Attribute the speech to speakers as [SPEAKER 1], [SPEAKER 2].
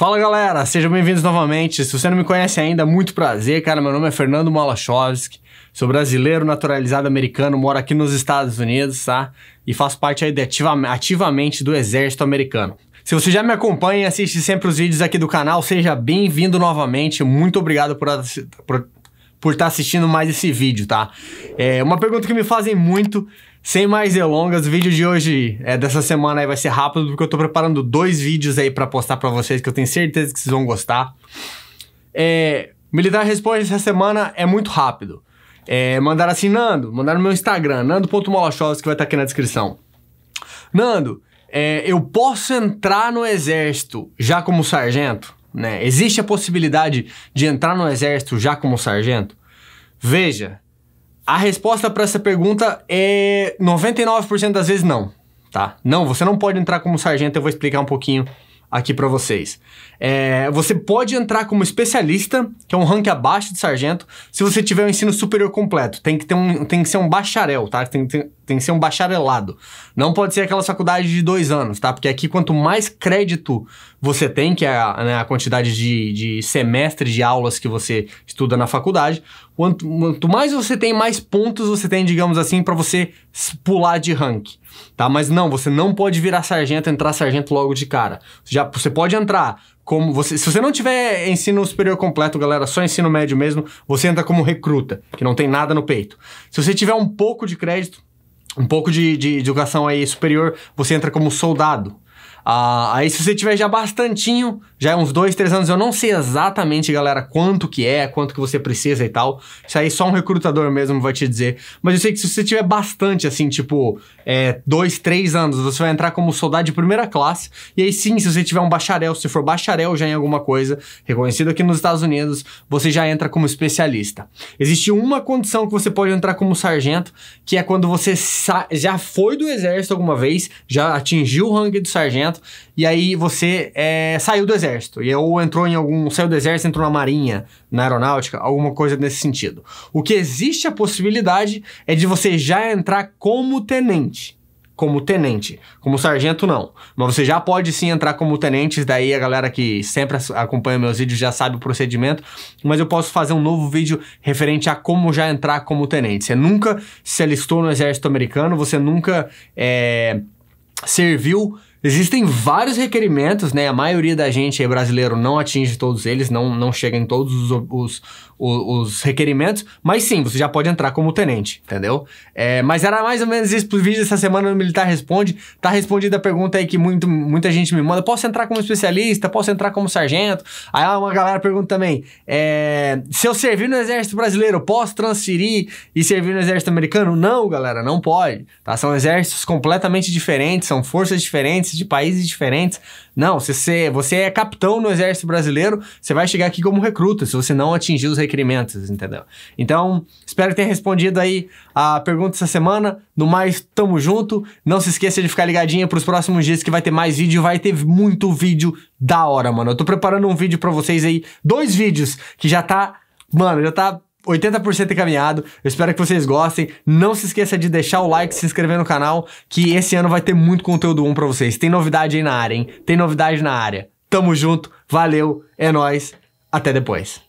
[SPEAKER 1] Fala galera, sejam bem-vindos novamente. Se você não me conhece ainda, muito prazer, cara. Meu nome é Fernando Malachowski, sou brasileiro naturalizado americano, moro aqui nos Estados Unidos, tá? E faço parte aí de ativa, ativamente do Exército Americano. Se você já me acompanha e assiste sempre os vídeos aqui do canal, seja bem-vindo novamente. Muito obrigado por, por, por estar tá assistindo mais esse vídeo, tá? É uma pergunta que me fazem muito, sem mais delongas, o vídeo de hoje, é, dessa semana aí vai ser rápido, porque eu tô preparando dois vídeos aí para postar para vocês que eu tenho certeza que vocês vão gostar. É, Militar Responde essa semana é muito rápido. É, mandaram assim, Nando, mandaram no meu Instagram, nando.molochovski, que vai estar tá aqui na descrição. Nando, é, eu posso entrar no exército já como sargento? Né? Existe a possibilidade de entrar no exército já como sargento? Veja, a resposta para essa pergunta é 99% das vezes não, tá? Não, você não pode entrar como sargento, eu vou explicar um pouquinho aqui para vocês. É, você pode entrar como especialista, que é um rank abaixo de sargento, se você tiver um ensino superior completo. Tem que, ter um, tem que ser um bacharel, tá? Tem, tem, tem que ser um bacharelado. Não pode ser aquela faculdade de dois anos, tá? Porque aqui quanto mais crédito você tem, que é a, né, a quantidade de, de semestres de aulas que você estuda na faculdade, quanto, quanto mais você tem, mais pontos você tem, digamos assim, para você pular de rank, tá? Mas não, você não pode virar sargento, entrar sargento logo de cara. Você já você pode entrar como você, se você não tiver ensino superior completo, galera, só ensino médio mesmo, você entra como recruta, que não tem nada no peito. Se você tiver um pouco de crédito, um pouco de, de educação aí superior, você entra como soldado ah, aí se você tiver já bastantinho, já é uns dois, três anos, eu não sei exatamente, galera, quanto que é, quanto que você precisa e tal. Isso aí só um recrutador mesmo vai te dizer. Mas eu sei que se você tiver bastante, assim, tipo, é, dois, três anos, você vai entrar como soldado de primeira classe. E aí sim, se você tiver um bacharel, se for bacharel já em alguma coisa, reconhecido aqui nos Estados Unidos, você já entra como especialista. Existe uma condição que você pode entrar como sargento, que é quando você já foi do exército alguma vez, já atingiu o ranking de sargento, e aí você é, saiu do exército, e, ou entrou em algum. saiu do exército, entrou na marinha, na aeronáutica, alguma coisa nesse sentido. O que existe a possibilidade é de você já entrar como tenente como tenente. Como sargento, não. Mas você já pode sim entrar como tenente, daí a galera que sempre acompanha meus vídeos já sabe o procedimento. Mas eu posso fazer um novo vídeo referente a como já entrar como tenente. Você nunca se alistou no exército americano, você nunca é, serviu Existem vários requerimentos, né? A maioria da gente brasileiro não atinge todos eles, não, não chega em todos os, os, os requerimentos, mas sim, você já pode entrar como tenente, entendeu? É, mas era mais ou menos isso pro vídeo dessa semana no Militar Responde. Tá respondida a pergunta aí que muito, muita gente me manda: posso entrar como especialista? Posso entrar como sargento? Aí uma galera pergunta também: é, se eu servir no Exército Brasileiro, posso transferir e servir no Exército Americano? Não, galera, não pode. Tá? São exércitos completamente diferentes, são forças diferentes diferentes, de países diferentes. Não, se você, você é capitão no exército brasileiro, você vai chegar aqui como recruta, se você não atingir os requerimentos, entendeu? Então, espero ter respondido aí a pergunta essa semana. No mais, tamo junto. Não se esqueça de ficar ligadinha pros próximos dias que vai ter mais vídeo, vai ter muito vídeo da hora, mano. Eu tô preparando um vídeo para vocês aí, dois vídeos que já tá, mano, já tá 80% encaminhado. Eu espero que vocês gostem. Não se esqueça de deixar o like, se inscrever no canal, que esse ano vai ter muito conteúdo bom para vocês. Tem novidade aí na área, hein? Tem novidade na área. Tamo junto, valeu, é nós. Até depois.